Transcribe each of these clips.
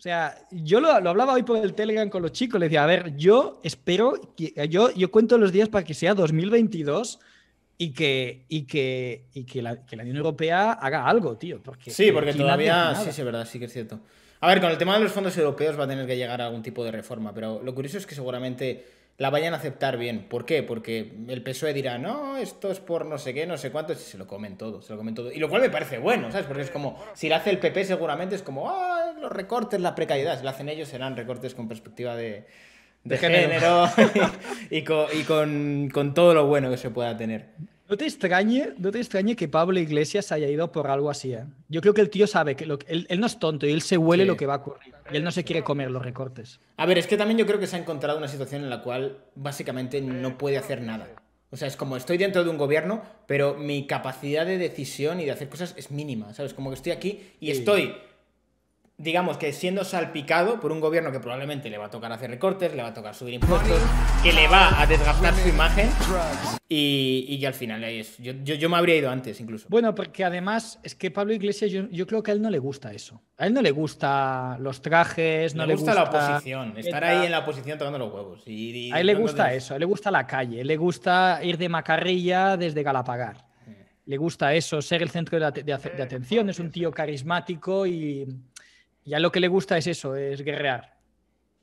O sea, yo lo, lo, hablaba hoy por el Telegram con los chicos, Le decía, a ver, yo espero, que, yo, yo cuento los días para que sea 2022 y que, y que, y que, la, Unión Europea haga algo, tío. Porque, sí, porque todavía, sí, es verdad, sí que es cierto. A ver, con el tema de los fondos europeos va a tener que llegar a algún tipo de reforma, pero lo curioso es que seguramente la vayan a aceptar bien. ¿Por qué? Porque el PSOE dirá, no, esto es por no sé qué, no sé cuánto, y se lo comen todo, se lo comen todo. Y lo cual me parece bueno, ¿sabes? Porque es como, si lo hace el PP seguramente es como, ah, los recortes, la precariedad, si lo hacen ellos, serán recortes con perspectiva de, género, y, con, todo lo bueno que se pueda tener. No te, extrañe, no te extrañe que Pablo Iglesias haya ido por algo así. ¿eh? Yo creo que el tío sabe que, él, no es tonto y él se huele lo que va a ocurrir. Y él no se quiere comer los recortes. A ver, es que también yo creo que se ha encontrado una situación en la cual básicamente no puede hacer nada. O sea, es como estoy dentro de un gobierno, pero mi capacidad de decisión y de hacer cosas es mínima, ¿sabes? Como que estoy aquí y estoy digamos que siendo salpicado por un gobierno que probablemente le va a tocar hacer recortes, le va a tocar subir impuestos, que le va a desgastar su imagen y, que al final yo, me habría ido antes incluso. Bueno, porque además es que Pablo Iglesias yo, creo que a él no le gusta eso. A él no le gusta los trajes, no le, le gusta, la oposición, estar ahí en la oposición tocando los huevos. a él le gusta eso, a él le gusta la calle, le gusta ir de macarrilla desde Galapagar. Le gusta eso, ser el centro de eh, atención, es un tío carismático y ya lo que le gusta es eso, es guerrear.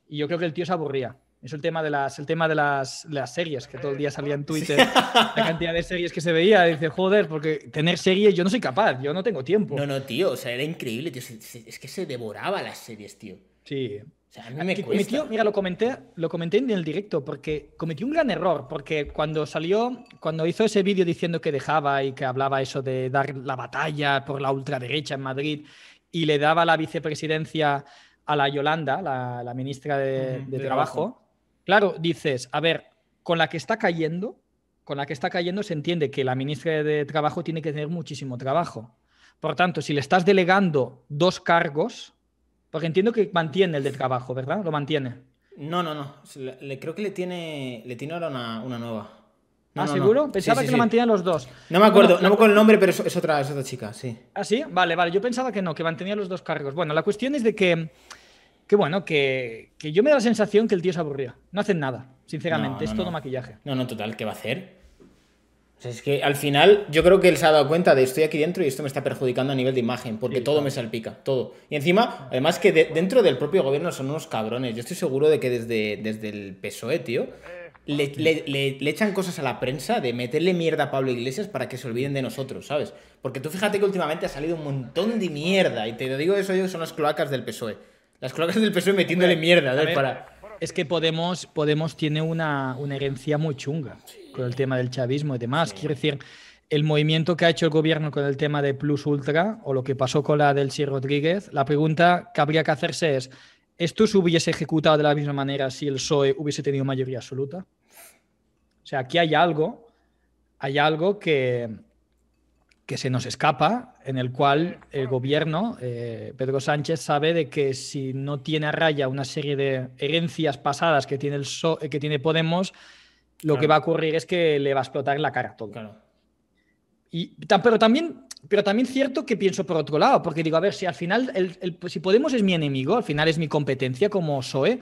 Y yo creo que el tío se aburría. Es el tema de las, el tema de las, las series, que todo el día salía en Twitter la cantidad de series que se veía. Dice, joder, porque tener series yo no soy capaz, yo no tengo tiempo. No, no, tío, o sea, era increíble, tío. Es que se devoraba las series, tío. Sí. O sea, a mí me cuesta. mira, lo comenté, lo comenté en el directo porque cometió un gran error, porque cuando salió, cuando hizo ese vídeo diciendo que dejaba y que hablaba eso de dar la batalla por la ultraderecha en Madrid y le daba la vicepresidencia a la Yolanda, la, ministra de, trabajo. Claro, dices, a ver, con la que está cayendo, con la que está cayendo se entiende que la ministra de Trabajo tiene que tener muchísimo trabajo. Por tanto, si le estás delegando dos cargos, porque entiendo que mantiene el de trabajo, ¿verdad? Lo mantiene. No, no, no. Le, creo que le tiene, le tiene ahora una nueva. ¿Ah, seguro? Pensaba que lo mantenían los dos. No me acuerdo, no me acuerdo el nombre, pero es, otra, otra chica, sí. ¿Ah, sí? Vale, vale. Yo pensaba que no, que mantenía los dos cargos. Bueno, la cuestión es de que. Que bueno, que, yo me da la sensación que el tío se aburría. No hacen nada, sinceramente. es todo maquillaje. No, no, total, ¿qué va a hacer? O sea, es que al final yo creo que él se ha dado cuenta de estoy aquí dentro y esto me está perjudicando a nivel de imagen, porque todo me salpica, todo. Y encima, además que dentro del propio gobierno son unos cabrones. Yo estoy seguro de que desde, desde el PSOE, tío, le, echan cosas a la prensa de meterle mierda a Pablo Iglesias para que se olviden de nosotros, ¿sabes? Porque tú fíjate que últimamente ha salido un montón de mierda, y te lo digo eso yo, son las cloacas del PSOE. Las cloacas del PSOE metiéndole mierda, Es que Podemos, Podemos tiene una, herencia muy chunga con el tema del chavismo y demás. quiere Quiero decir, el movimiento que ha hecho el gobierno con el tema de Plus Ultra o lo que pasó con la del Sir Rodríguez, la pregunta que habría que hacerse es, ¿esto se hubiese ejecutado de la misma manera si el PSOE hubiese tenido mayoría absoluta? O sea, aquí hay algo, hay algo que, que se nos escapa, en el cual el gobierno, eh, Pedro Sánchez, sabe de que si no tiene a raya una serie de herencias pasadas que tiene, el eh, que tiene Podemos, lo que va a ocurrir es que le va a explotar la cara todo. Y, pero también pero también cierto que pienso por otro lado, porque digo, a ver, si al final, el, pues si Podemos es mi enemigo, al final es mi competencia como SOE,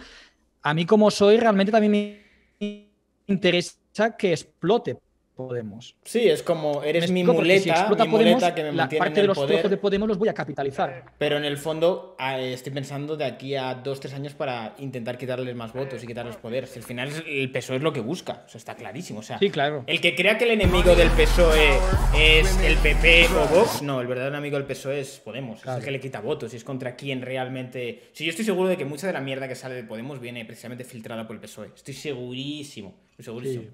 a mí como soy realmente también me interesa que explote Podemos. Sí, es como eres mi muleta, explota Podemos, la parte de los poder, de Podemos los voy a capitalizar. Pero en el fondo ah, estoy pensando de aquí a dos, tres años para intentar quitarles más votos y quitarles poder. Si al final el PSOE es lo que busca, eso está clarísimo. O sea, El que crea que el enemigo del PSOE es el PP o Vox, no, el verdadero enemigo del PSOE es Podemos, es el que le quita votos y es contra quien realmente... Si sí, yo estoy seguro de que mucha de la mierda que sale de Podemos viene precisamente filtrada por el PSOE, estoy segurísimo. Sí.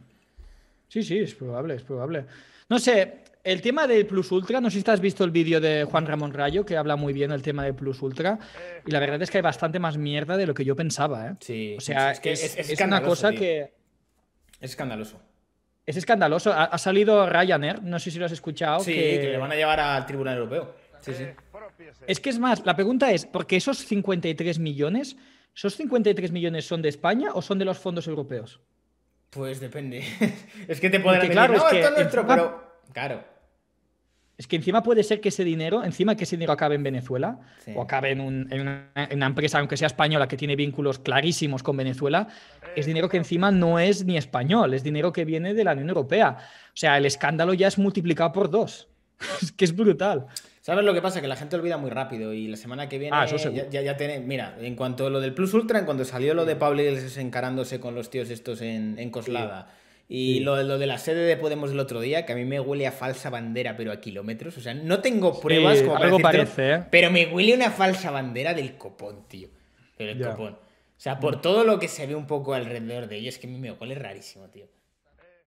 sí, es probable, es probable. No sé, el tema del Plus Ultra, no sé si has visto el vídeo de Juan Ramón Rayo, que habla muy bien del tema del Plus Ultra, y la verdad es que hay bastante más mierda de lo que yo pensaba, ¿eh? Sí, o sea, es, que es, una cosa que... Es escandaloso. Es escandaloso. Ha, salido Ryanair, no sé si lo has escuchado. Sí, que, le van a llevar al Tribunal Europeo. Sí, sí. Es que es más, la pregunta es, porque esos 53 millones, ¿esos 53 millones son de España o son de los fondos europeos? Pues depende. es que te decir, claro, es que encima, Claro. Es que encima puede ser que ese dinero, encima que ese dinero acabe en Venezuela o acabe en, en, una, empresa, aunque sea española, que tiene vínculos clarísimos con Venezuela, es dinero que encima no es ni español, es dinero que viene de la Unión Europea. O sea, el escándalo ya es multiplicado por dos. que es brutal. ¿Sabes lo que pasa? Que la gente olvida muy rápido y la semana que viene ah, ya, tiene... Mira, en cuanto a lo del Plus Ultra, en cuanto salió lo de mm. Pablo Iglesias encarándose con los tíos estos en, Coslada. Y lo, lo, de la sede de Podemos el otro día, que a mí me huele a falsa bandera, pero a kilómetros. O sea, no tengo pruebas como algo para parece, ¿eh? pero me huele una falsa bandera del copón, tío. Del copón. O sea, por mm. todo lo que se ve un poco alrededor de ellos, que a mí me huele rarísimo, tío.